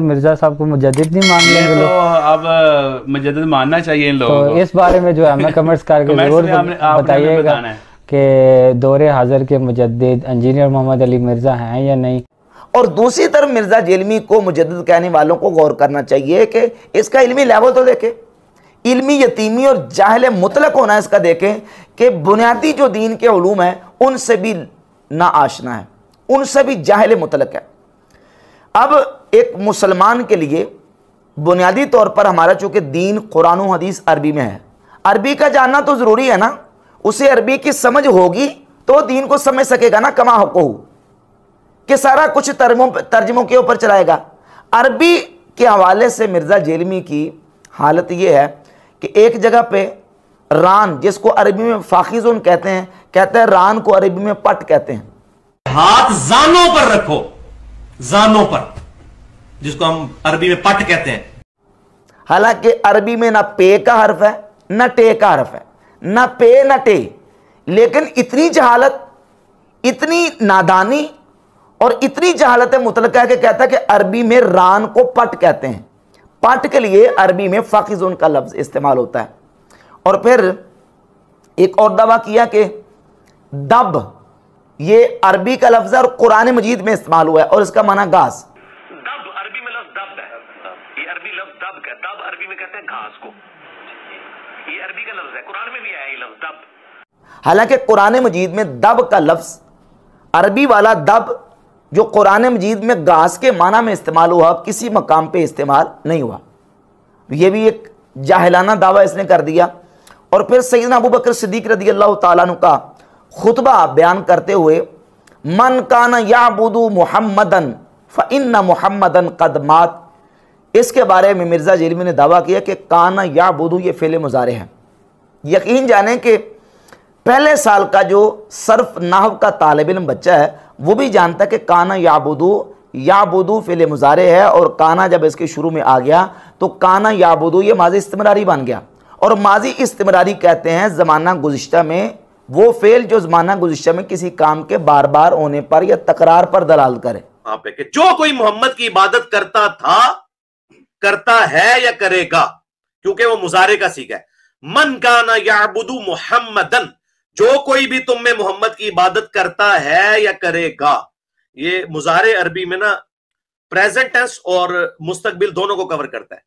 मिर्जा साहब को मुजद नहीं मान लिया तो अब मुजद मानना चाहिए इन तो लोगों तो को। इस बारे में जो है हमें कमेंट्स करके जरूर बताइएगा कि दौरे हाजिर के मुजद इंजीनियर मोहम्मद अली मिर्जा हैं या नहीं और दूसरी तरफ मिर्जा जेलमी को मुजद कहने वालों को गौर करना चाहिए कि इसका इलमी लेवल तो देखे इलमी यतीमी और जाहल मुतलक होना इसका देखें कि बुनियादी जो दीन के ूम हैं उनसे भी ना आशना है उनसे भी जाहल मुतलक है अब एक मुसलमान के लिए बुनियादी तौर पर हमारा चूँकि दीन कुरान हदीस अरबी में है अरबी का जानना तो ज़रूरी है ना उसे अरबी की समझ होगी तो दीन को समझ सकेगा ना कमा हको कि सारा कुछ तर्मों तर्जमों के ऊपर चलाएगा अरबी के हवाले से मिर्ज़ा जेलमी की हालत यह है कि एक जगह पे रान जिसको अरबी में फाखिजुन कहते हैं कहते हैं रान को अरबी में पट कहते हैं हाथ जानों पर रखो जानों पर जिसको हम अरबी में पट कहते हैं हालांकि अरबी में ना पे का हर्फ है ना टे का हर्फ है ना पे ना टे लेकिन इतनी जहालत इतनी नादानी और इतनी जहालत है मुतल है कहता है कि अरबी में रान को पट कहते हैं पट के लिए अरबी में फ़ाकिजुन का लफ्ज़ इस्तेमाल होता है और फिर एक और दवा किया कि दब ये अरबी का लफ्ज़ है और कुरान मजीद में इस्तेमाल हुआ है और इसका माना गास नमाज को ये अरबी का लफ्ज है कुरान में भी आया ये लफ्ज दब हालांकि कुरान मजीद में दब का लफ्ज अरबी वाला दब जो कुरान मजीद में घास के माना में इस्तेमाल हुआ किसी मकाम पे इस्तेमाल नहीं हुआ यह भी एक जाहलाना दावा इसने कर दिया और फिर सईद अबू बकर सिद्दीक रदी अल्लाह तु का खुतबा बयान करते हुए मन काना याबुदू मोहम्मदन फ़िन मोहम्मदन कदमात इसके बारे में मिर्ज़ा जेलमी ने दावा किया कि काना या बुधू ये फेले मुजारे हैं यकीन जाने कि पहले साल का जो सर्फ नाहव का तालब इम बच्चा है वो भी जानता है कि काना या बुधू या बुधू फेले मुजारे है और काना जब इसके शुरू में आ गया तो काना या बुधू ये माजी इस्तमरारी बन गया और माजी इस्तमरारी कहते हैं ज़माना गुज्त में वो फेल जो जमाना गुजशा में किसी काम के बार बार होने पर या तकरार पर दलाल करे जो कोई मोहम्मद की इबादत करता था करता है या करेगा क्योंकि वो मुजारे का सीखा है मन काना याबुदू मोहम्मदन जो कोई भी तुम में मोहम्मद की इबादत करता है या करेगा ये मुजारे अरबी में ना प्रेजेंट टेंस और मुस्तकबिल दोनों को कवर करता है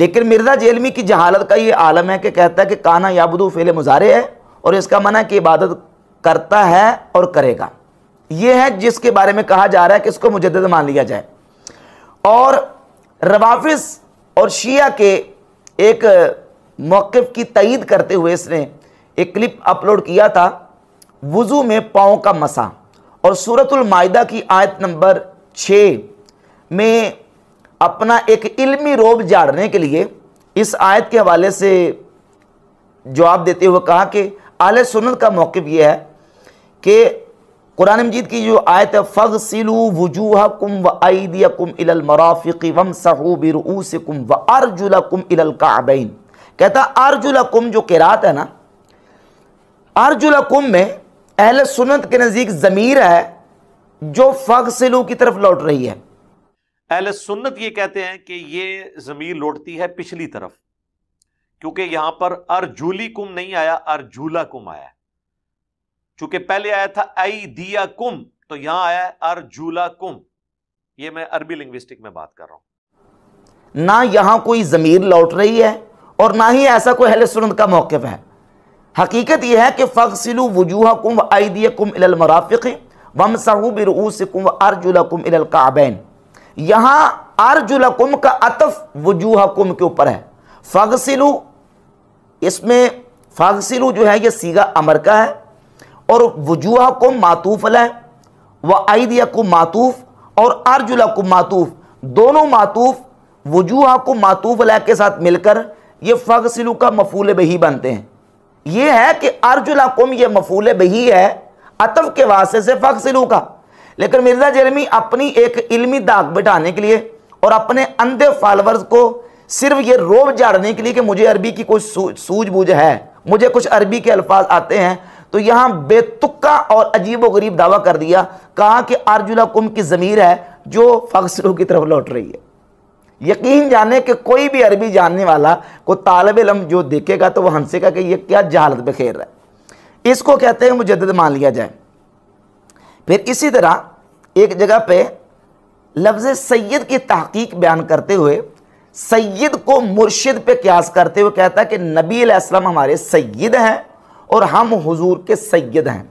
लेकिन मिर्जा जेलमी की जहालत का ये आलम है कि कहता है कि काना याबुदू फेले मुजारे है और इसका मना कि इबादत करता है और करेगा यह है जिसके बारे में कहा जा रहा है कि इसको मुजद मान लिया जाए और रवाफिस और शिया के एक मौक़ की तईद करते हुए इसने एक क्लिप अपलोड किया था वज़ू में पाँव का मसा और सूरतुल की आयत नंबर छः में अपना एक इल्मी रोब जाड़ने के लिए इस आयत के हवाले से जवाब देते हुए कहा कि आल सुन्नत का मौक़ यह है कि कुरान मजीद की जो आयत फ़ग सिलू वजूह कुम व आईदिया कुम मराफिकी वम सहू सहूबिरऊस कुम व अर्जुल कुम काबैन कहता अर्जुल कुम जो किरात है ना अर्जुल कुम में अहल सुनत के नज़दीक ज़मीर है जो फ़ग सिलू की तरफ लौट रही है अहल सुन्नत ये कहते हैं कि ये ज़मीर लौटती है पिछली तरफ क्योंकि यहाँ पर अर्जुली कुम नहीं आया अर्जुला कुम आया चूंकि पहले आया था आई दिया कुम तो यहां आया है अर्जुला कुम ये मैं अरबी लिंग्विस्टिक में बात कर रहा हूं ना यहां कोई जमीर लौट रही है और ना ही ऐसा कोई अहल सुनत का मौकफ है हकीकत यह है कि फ़सिलु वजूह कुम आईदिया कुम इलमराफ़ी वम सहूब रूस कुम अर्जुला कुम इलकाबैन यहाँ अर्जुला कुम का अतफ वजूह कुम के ऊपर है फ़गसिलु इसमें फ़गसिलु जो है यह सीगा अमर का है और वजूहा को मातूफ अलह व आइदिया को मातूफ और अर्जुला को मातूफ दोनों मातूफ वजूहा को मातूफ अलह के साथ मिलकर ये फ़गसिलू का मफूल बही बनते हैं ये है कि अर्जुला कुम ये मफूल बही है अतव के वास्ते से फ़गसिलू का लेकिन मिर्ज़ा जरमी अपनी एक इल्मी दाग बिठाने के लिए और अपने अंधे फॉलोअर्स को सिर्फ ये रोब झाड़ने के लिए कि मुझे अरबी की कुछ सूझबूझ है मुझे कुछ अरबी के अल्फाज आते हैं तो यहां बेतुक्का और अजीबोगरीब दावा कर दिया कहा कि अर्जुना कुम की ज़मीर है जो फखसलों की तरफ लौट रही है यकीन जाने कि कोई भी अरबी जानने वाला को तालब इलम जो देखेगा तो वह हंसेगा कि यह क्या जहालत बखेर रहा है इसको कहते हैं मुजद मान लिया जाए फिर इसी तरह एक जगह पर लफ्ज़ सैयद की तहकीक बयान करते हुए सैयद को मुर्शिद पे क्यास करते हुए कहता है कि नबी अलैहिस्सलाम हमारे सैयद हैं और हम हुजूर के सैयद हैं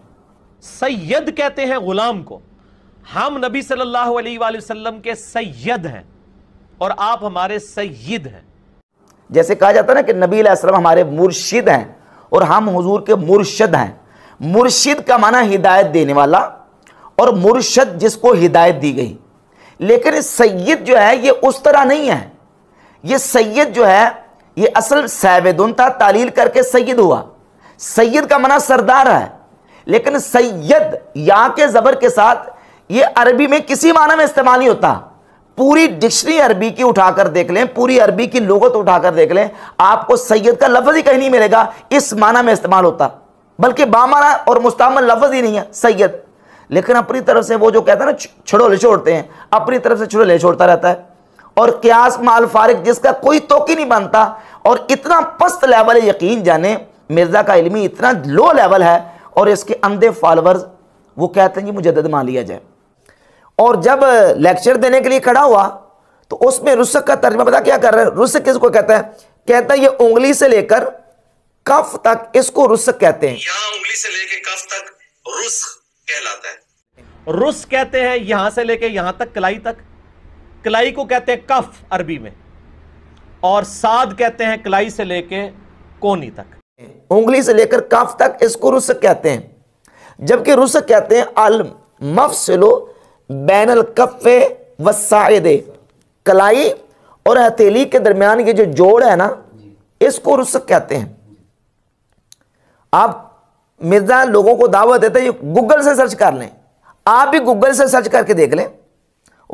सैयद कहते हैं गुलाम को हम नबी सल्लल्लाहु अलैहि वसल्लम के सैयद हैं और आप हमारे सैयद हैं जैसे कहा जाता है ना कि नबी वसल्लम हमारे मुर्शिद हैं और हम हुजूर के मुर्शद हैं मुर्शिद का माना हिदायत देने वाला और मुर्शद जिसको हिदायत दी गई लेकिन सैयद जो है ये उस तरह नहीं है ये सैयद जो है ये असल सैबुन था तालील करके सैयद हुआ सैयद का मना सरदार है लेकिन सैयद या के ज़बर के साथ ये अरबी में किसी माना में इस्तेमाल नहीं होता पूरी डिक्शनरी अरबी की उठाकर देख लें पूरी अरबी की लोगत तो उठाकर देख लें आपको सैयद का लफ्ज़ ही कहीं नहीं मिलेगा इस माना में इस्तेमाल होता बल्कि बामाना और मुस्तमल लफ्ज़ ही नहीं है सैयद लेकिन अपनी तरफ से वो जो कहते हैं ना ले छोड़ते हैं अपनी तरफ से ले छोड़ता रहता है और क्यास माल फारिक जिसका कोई तोकी नहीं बनता और इतना पस्त लेवल यकीन जाने मिर्ज़ा का इलमी इतना लो लेवल है और इसके अंधे फॉलोअर्स वो कहते हैं कि मुझे मान लिया जाए और जब लेक्चर देने के लिए खड़ा हुआ तो उसमें रुसक का तर्जमा पता क्या कर रहे हैं रुसक किसको कहता है कहता है ये उंगली से लेकर कफ तक इसको रुसक कहते हैं उंगली से लेकर कफ तक रुस कहलाता है रुस कहते हैं यहां से लेकर यहां तक कलाई तक कलाई को कहते हैं कफ अरबी में और साद कहते हैं कलाई से लेके कोनी तक उंगली से लेकर काफ तक इसको रुसक कहते हैं जबकि रुसक कहते हैं अल मफसलो बैनल कफ़े व सायदे कलाई और हथेली के दरमियान ये जो जोड़ है ना इसको रुसक कहते हैं आप मिर्जा लोगों को दावत देते हैं गूगल से सर्च कर लें आप भी गूगल से सर्च करके देख लें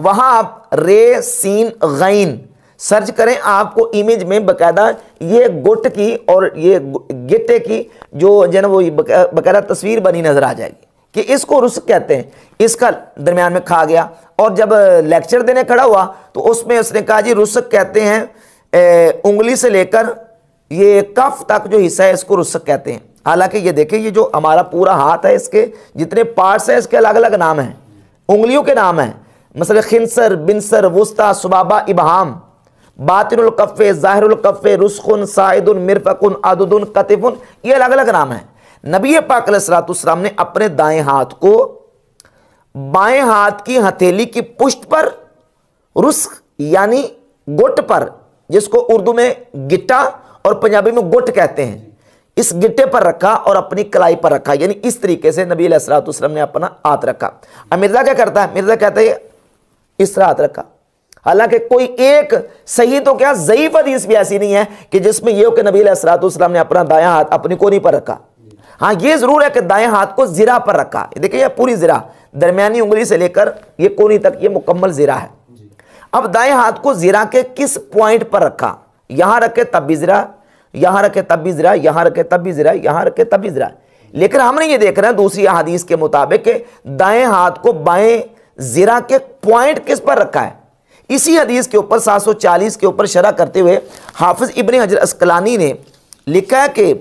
वहां आप रे सीन गैन सर्च करें आपको इमेज में बकायदा ये गुट की और ये गिट्टे की जो जन वो बकायदा तस्वीर बनी नज़र आ जाएगी कि इसको रुस कहते हैं इसका दरमियान में खा गया और जब लेक्चर देने खड़ा हुआ तो उसमें उसने कहा जी रुसक कहते हैं ए, उंगली से लेकर ये कफ तक जो हिस्सा है इसको रुसक कहते हैं हालांकि ये देखें ये जो हमारा पूरा हाथ है इसके जितने पार्ट्स हैं इसके अलग अलग नाम हैं उंगलियों के नाम हैं मसल खिनसर बिनसर वस्ता सुबाबा इबहाम बातिनकफ़े ज़ाहिरकफ़ रुस्खन साइदन मिरफ़न अदुदन कतिफुन ये अलग अलग नाम हैं नबी पाक सलातम ने अपने दाएं हाथ को बाएं हाथ की हथेली की पुष्ट पर रुस्ख यानी गुट पर जिसको उर्दू में गिट्टा और पंजाबी में गुट कहते हैं इस गिट्टे पर रखा और अपनी कलाई पर रखा यानी इस तरीके से नबी सलाम ने अपना हाथ रखा अब मिर्जा क्या करता है मिर्जा कहते हैं इस तरह हाथ रखा हालांकि कोई एक सही तो क्या ज़यीफ हदीस भी ऐसी नहीं है कि जिसमें यह हो कि नबी असरातम ने अपना दाया हाथ अपनी कोनी पर रखा हाँ ये ज़रूर है कि दाएं हाथ को ज़रा पर रखा देखिए पूरी ज़रा दरमियानी उंगली से लेकर ये कोनी तक ये मुकम्मल जिरा है अब दाएं हाथ को जिरा के किस पॉइंट पर रखा यहां रखे तब भी ज़रा यहां रखे तब भी ज़रा यहां रखे तब भी ज़रा यहां रखे तब भी ज़रा लेकिन हमने ये देख रहे हैं दूसरी हदीस के मुताबिक दाएं हाथ को बाएं जिरा के पॉइंट किस पर रखा है इसी हदीस के ऊपर 740 के ऊपर शरा करते हुए हाफिज़ इबन हजर अस्कलानी ने लिखा है कि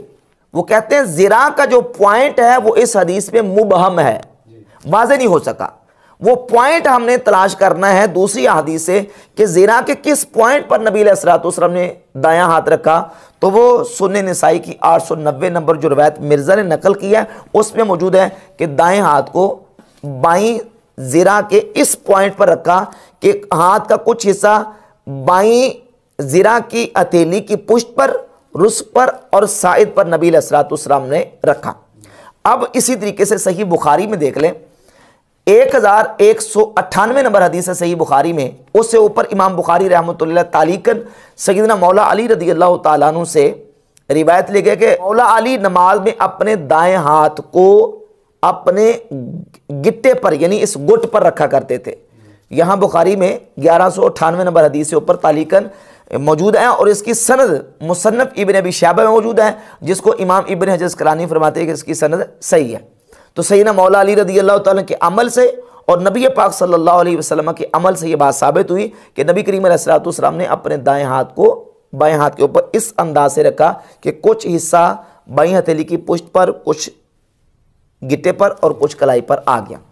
वो कहते हैं ज़रा का जो पॉइंट है वो इस हदीस में मुबहम है वाजे नहीं हो सका वो पॉइंट हमने तलाश करना है दूसरी हदीस से कि ज़रा के किस पॉइंट पर नबी असरातम ने दाया हाथ रखा तो वो सुन नसाई की आठ सौ नब्बे नंबर जो रवायत मिर्ज़ा ने नकल की है उसमें मौजूद है कि दाएँ हाथ को बाई ज़िरा के इस पॉइंट पर रखा कि हाथ का कुछ हिस्सा बाई ज़िरा की हथेली की पुष्ट पर रुस पर और साइद पर नबी असरातम ने रखा अब इसी तरीके से सही बुखारी में देख लें एक हज़ार एक सौ अट्ठानवे नंबर हदीस है सही बुखारी में उससे ऊपर इमाम बुखारी रहमत तालीकन सगीदना मौला अली रदी अल्लाह तु से रिवायत लिखे कि मौला अली नमाज में अपने दाएं हाथ को अपने गिट्टे पर यानी इस गुट पर रखा करते थे यहाँ बुखारी में ग्यारह सौ अठानवे नंबर हदीस से ऊपर तालिकन मौजूद है और इसकी सनद मुसनफ़ इबन अबी शाबा में मौजूद है जिसको इमाम इबन हजरत करानी फरमाते हैं कि इसकी सनद सही है तो ना मौला अली रदी अल्लाह ताला के अमल से और नबी पाक सल्लल्लाहु अलैहि वसल्लम के अमल से ये बात साबित हुई कि नबी करीम सलाम ने अपने दाएं हाथ को बाएं हाथ के ऊपर इस अंदाज से रखा कि कुछ हिस्सा बाई हथेली की पुष्ट पर कुछ गिट्टे पर और कुछ कलाई पर आ गया